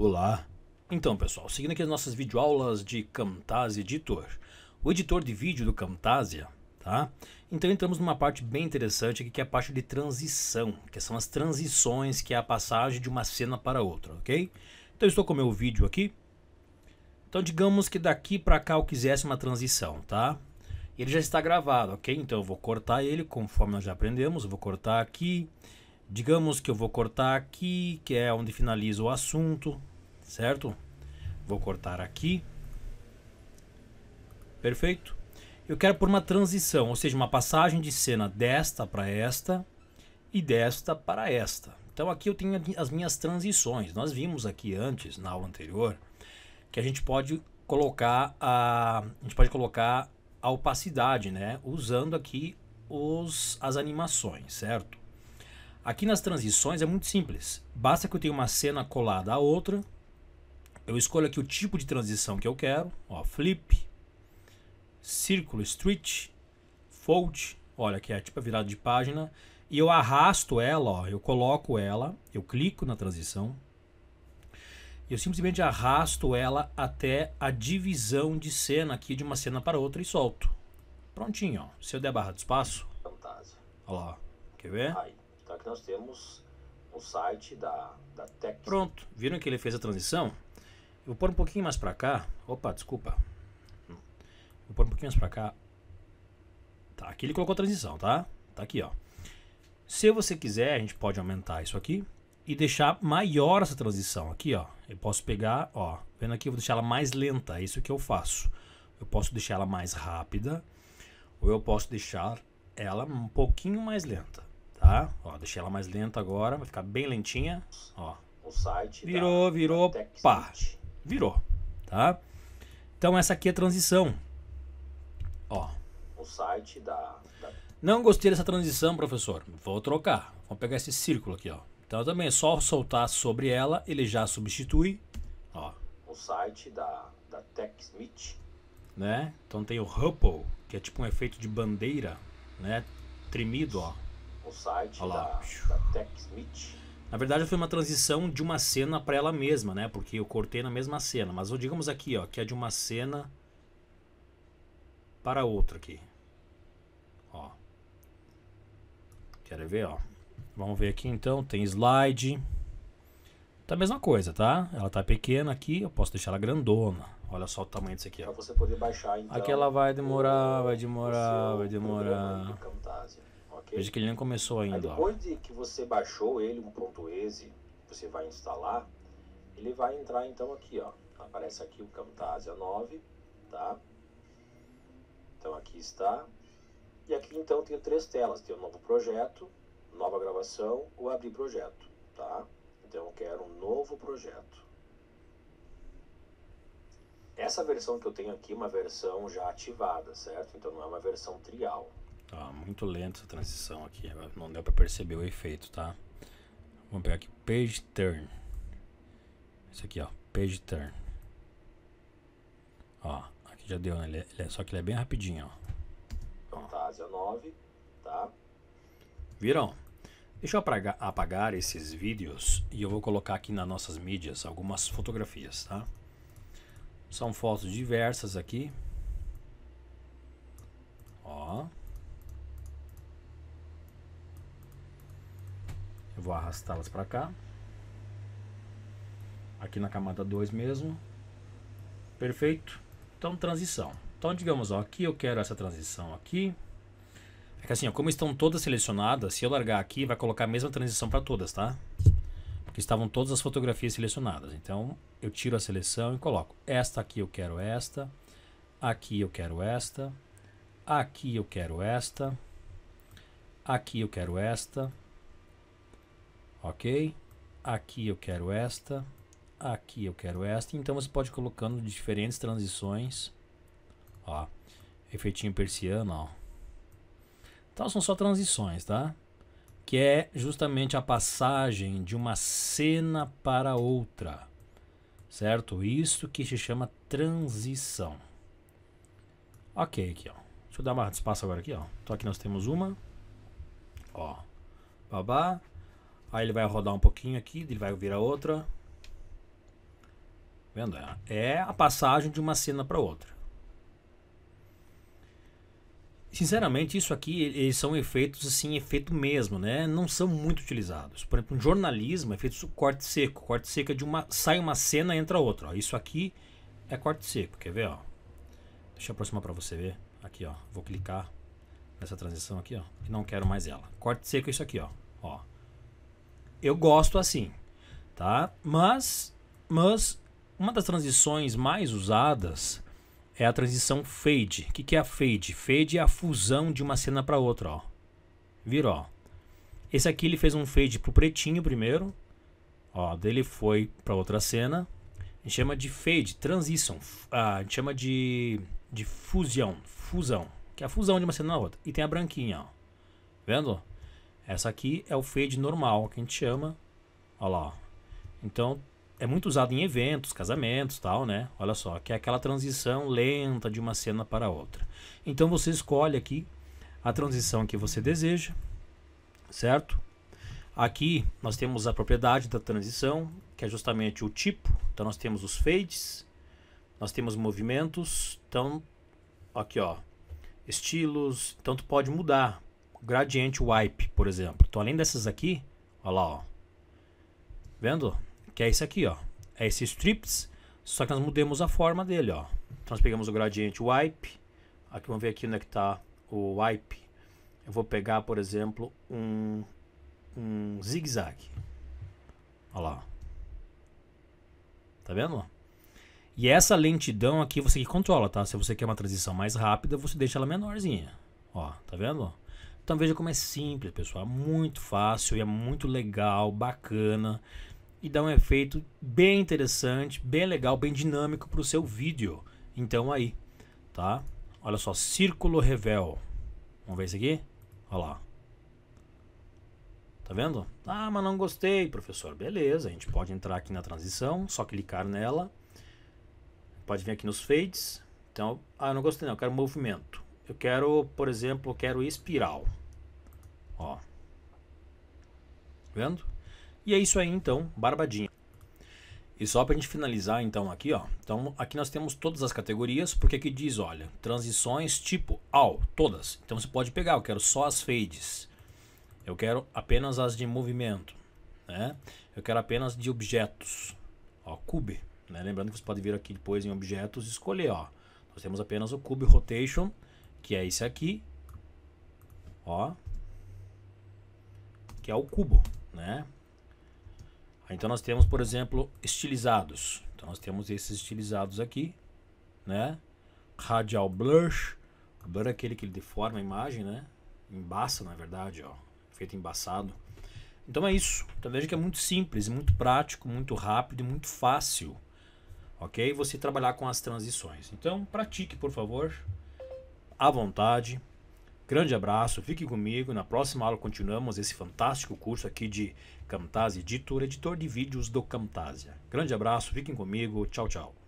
Olá. Então, pessoal, seguindo aqui as nossas videoaulas de Camtasia Editor. O editor de vídeo do Camtasia, tá? Então entramos numa parte bem interessante aqui, que é a parte de transição, que são as transições, que é a passagem de uma cena para outra, ok? Então eu estou com o meu vídeo aqui. Então digamos que daqui para cá eu quisesse uma transição, tá? Ele já está gravado, ok? Então eu vou cortar ele conforme nós já aprendemos, eu vou cortar aqui. Digamos que eu vou cortar aqui, que é onde finaliza o assunto, certo? Vou cortar aqui. Perfeito? Eu quero por uma transição, ou seja, uma passagem de cena desta para esta e desta para esta. Então aqui eu tenho as minhas transições. Nós vimos aqui antes, na aula anterior, que a gente pode colocar a, a gente pode colocar a opacidade, né? Usando aqui os, as animações, certo? Aqui nas transições é muito simples. Basta que eu tenha uma cena colada à outra, eu escolho aqui o tipo de transição que eu quero. Ó, flip, círculo, street, fold. Olha, que é tipo a virada de página. E eu arrasto ela, ó, eu coloco ela, eu clico na transição. E eu simplesmente arrasto ela até a divisão de cena aqui, de uma cena para outra e solto. Prontinho, ó. Se eu der barra de espaço. Fantástico. Olha lá, quer ver? Aí, então aqui nós temos o site da, da Tech. Pronto, viram que ele fez a transição? Vou pôr um pouquinho mais pra cá. Opa, desculpa. Vou pôr um pouquinho mais pra cá. Tá, aqui ele colocou transição, tá? Tá aqui, ó. Se você quiser, a gente pode aumentar isso aqui e deixar maior essa transição aqui, ó. Eu posso pegar, ó, vendo aqui, eu vou deixar ela mais lenta, é isso que eu faço. Eu posso deixar ela mais rápida ou eu posso deixar ela um pouquinho mais lenta, tá? Ó, deixei ela mais lenta agora, vai ficar bem lentinha, ó. O site tá? virou, virou, pá virou, tá? Então essa aqui é a transição. Ó. O site da, Não gostei dessa transição, professor. Vou trocar. Vou pegar esse círculo aqui, ó. Então também é só soltar sobre ela, ele já substitui, ó. O site da da TechSmith, né? Então tem o Ripple, que é tipo um efeito de bandeira, né? Tremido, ó. O site da, lá. da TechSmith. Na verdade, foi uma transição de uma cena para ela mesma, né? Porque eu cortei na mesma cena. Mas digamos aqui, ó, que é de uma cena para outra aqui. Ó. Quero ver, ó. Vamos ver aqui então, tem slide. Tá a mesma coisa, tá? Ela tá pequena aqui, eu posso deixar ela grandona. Olha só o tamanho disso aqui, ó. Pra você poder baixar, então. Aqui ela vai demorar, vai demorar, vai demorar. Veja que ele não começou ainda. Aí depois ó. de que você baixou ele, um ponto .exe, você vai instalar, ele vai entrar então aqui, ó. Aparece aqui o Camtasia 9, tá? Então aqui está. E aqui então tem três telas, tem um novo projeto, nova gravação ou abrir projeto, tá? Então eu quero um novo projeto. Essa versão que eu tenho aqui é uma versão já ativada, certo? Então não é uma versão trial. Tá muito lenta essa transição aqui. Não deu para perceber o efeito, tá? Vamos pegar aqui page turn. Isso aqui, ó, page turn. Ó, aqui já deu, né? Ele é, ele é, só que ele é bem rapidinho, ó. Fantasia então 9, tá? tá? Viram? Deixa eu apagar, apagar esses vídeos e eu vou colocar aqui nas nossas mídias algumas fotografias, tá? São fotos diversas aqui. Ó. Eu vou arrastá-las para cá. Aqui na camada 2 mesmo. Perfeito. Então, transição. Então, digamos, ó, aqui eu quero essa transição aqui. É que assim, ó, como estão todas selecionadas, se eu largar aqui, vai colocar a mesma transição para todas, tá? Porque estavam todas as fotografias selecionadas. Então, eu tiro a seleção e coloco. Esta aqui eu quero esta. Aqui eu quero esta. Aqui eu quero esta. Aqui eu quero esta ok? Aqui eu quero esta, aqui eu quero esta. Então você pode ir colocando diferentes transições, ó, efeitinho persiano, ó. Então são só transições, tá? Que é justamente a passagem de uma cena para outra, certo? Isso que se chama transição. Ok, aqui, ó. Deixa eu dar mais espaço agora aqui, ó. Então aqui nós temos uma, ó, babá, Aí ele vai rodar um pouquinho aqui, ele vai virar outra. Vendo? É a passagem de uma cena para outra. Sinceramente, isso aqui, eles são efeitos assim, efeito mesmo, né? Não são muito utilizados. Por exemplo, no jornalismo, é feito corte seco. Corte seco é de uma. sai uma cena, entra outra. Ó. Isso aqui é corte seco. Quer ver? Ó? Deixa eu aproximar para você ver. Aqui, ó. Vou clicar nessa transição aqui, ó. E não quero mais ela. Corte seco é isso aqui, ó. Ó. Eu gosto assim, tá? Mas, mas uma das transições mais usadas é a transição fade. O que, que é a fade? Fade é a fusão de uma cena para outra, ó. Virou, Esse aqui ele fez um fade pro pretinho primeiro, ó, dele foi para outra cena. A gente chama de fade, transition, ah, a gente chama de, de fusão, fusão, que é a fusão de uma cena na outra. E tem a branquinha, ó. Vendo? Essa aqui é o fade normal, que a gente chama. Olha lá. Então, é muito usado em eventos, casamentos, tal, né? Olha só, que é aquela transição lenta de uma cena para outra. Então você escolhe aqui a transição que você deseja, certo? Aqui nós temos a propriedade da transição, que é justamente o tipo. Então nós temos os fades, nós temos movimentos, então aqui ó, estilos, então tu pode mudar Gradient Wipe, por exemplo. Então, além dessas aqui, olha lá, ó. Vendo? Que é isso aqui, ó. É esse Strips, só que nós mudamos a forma dele, ó. Então, nós pegamos o Gradient Wipe. Aqui, vamos ver aqui onde é que tá o Wipe. Eu vou pegar, por exemplo, um, um zigue-zague. Olha lá. Tá vendo? E essa lentidão aqui você que controla, tá? Se você quer uma transição mais rápida, você deixa ela menorzinha. Ó, tá vendo? Então veja como é simples, pessoal. É muito fácil e é muito legal, bacana. E dá um efeito bem interessante, bem legal, bem dinâmico para o seu vídeo. Então aí, tá? Olha só, círculo revel. Vamos ver isso aqui? Olha lá. Tá vendo? Ah, mas não gostei, professor. Beleza, a gente pode entrar aqui na transição, só clicar nela. Pode vir aqui nos fades. Então, ah, não gostei não, eu quero movimento. Eu quero, por exemplo, eu quero espiral. Ó. Tá vendo? E é isso aí então, barbadinha. E só para a gente finalizar então aqui, ó. Então aqui nós temos todas as categorias, porque aqui diz, olha, transições tipo all, todas. Então você pode pegar, eu quero só as fades. Eu quero apenas as de movimento, né? Eu quero apenas de objetos, ó, cube, né? Lembrando que você pode vir aqui depois em objetos e escolher, ó. Nós temos apenas o cube rotation, que é esse aqui, ó que é o cubo, né? Então nós temos, por exemplo, estilizados. Então nós temos esses estilizados aqui, né? Radial blush, blur é aquele que deforma a imagem, né? Embaça, na verdade, ó, feito embaçado. Então é isso. Então veja que é muito simples, muito prático, muito rápido e muito fácil. OK? Você trabalhar com as transições. Então pratique, por favor, à vontade. Grande abraço, fique comigo. Na próxima aula continuamos esse fantástico curso aqui de Camtasia Editor, editor de vídeos do Camtasia. Grande abraço, fiquem comigo. Tchau, tchau.